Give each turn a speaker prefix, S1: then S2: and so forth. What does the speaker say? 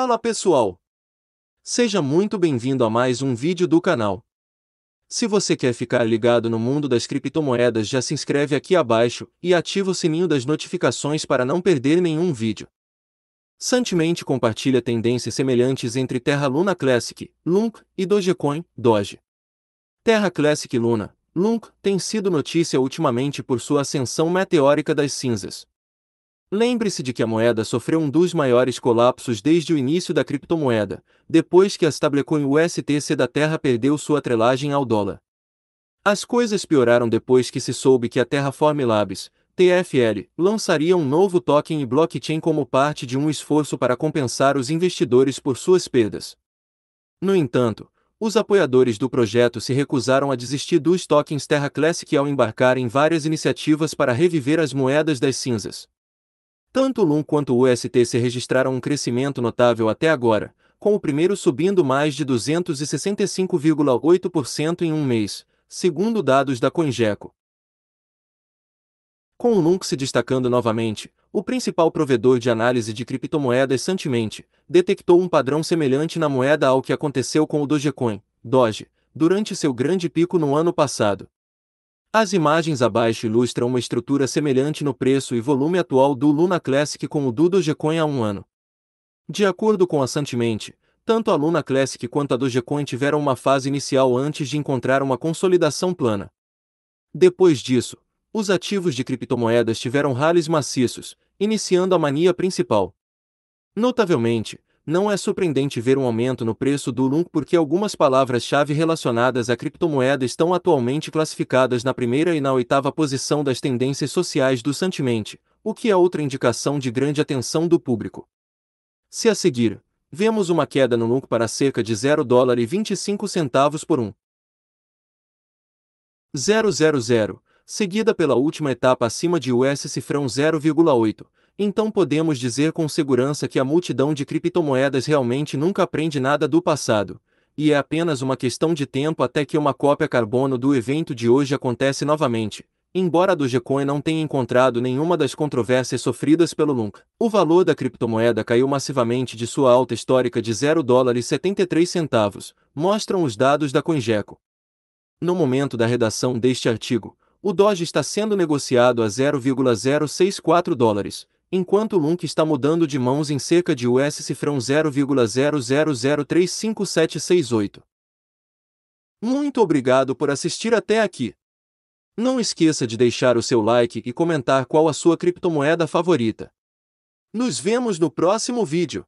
S1: Fala pessoal! Seja muito bem-vindo a mais um vídeo do canal. Se você quer ficar ligado no mundo das criptomoedas já se inscreve aqui abaixo e ativa o sininho das notificações para não perder nenhum vídeo. Santemente compartilha tendências semelhantes entre Terra Luna Classic, LUNC e Dogecoin, Doge. Terra Classic Luna, LUNC tem sido notícia ultimamente por sua ascensão meteórica das cinzas, Lembre-se de que a moeda sofreu um dos maiores colapsos desde o início da criptomoeda, depois que a stablecoin USTC da Terra perdeu sua atrelagem ao dólar. As coisas pioraram depois que se soube que a Terraform Labs, TFL, lançaria um novo token e blockchain como parte de um esforço para compensar os investidores por suas perdas. No entanto, os apoiadores do projeto se recusaram a desistir dos tokens Terra Classic ao embarcar em várias iniciativas para reviver as moedas das cinzas. Tanto o LUM quanto o UST se registraram um crescimento notável até agora, com o primeiro subindo mais de 265,8% em um mês, segundo dados da CoinGecko. Com o LUNC se destacando novamente, o principal provedor de análise de criptomoedas Santiment detectou um padrão semelhante na moeda ao que aconteceu com o Dogecoin, Doge, durante seu grande pico no ano passado. As imagens abaixo ilustram uma estrutura semelhante no preço e volume atual do Luna Classic com o do Dogecoin há um ano. De acordo com a Santiment, tanto a Luna Classic quanto a Dogecoin tiveram uma fase inicial antes de encontrar uma consolidação plana. Depois disso, os ativos de criptomoedas tiveram rallies maciços, iniciando a mania principal. Notavelmente, não é surpreendente ver um aumento no preço do LUNC, porque algumas palavras-chave relacionadas à criptomoeda estão atualmente classificadas na primeira e na oitava posição das tendências sociais do Sentiment, o que é outra indicação de grande atenção do público. Se a seguir, vemos uma queda no LUNC para cerca de 0 dólar e 25 centavos por um. 000, seguida pela última etapa acima de US cifrão 0,8, então podemos dizer com segurança que a multidão de criptomoedas realmente nunca aprende nada do passado, e é apenas uma questão de tempo até que uma cópia carbono do evento de hoje acontece novamente. Embora a Dogecoin não tenha encontrado nenhuma das controvérsias sofridas pelo LUNC, o valor da criptomoeda caiu massivamente de sua alta histórica de 0 dólares 73 centavos, mostram os dados da CoinGecko. No momento da redação deste artigo, o Doge está sendo negociado a 0,064 dólares, enquanto o Lunk está mudando de mãos em cerca de US cifrão 0,00035768. Muito obrigado por assistir até aqui. Não esqueça de deixar o seu like e comentar qual a sua criptomoeda favorita. Nos vemos no próximo vídeo.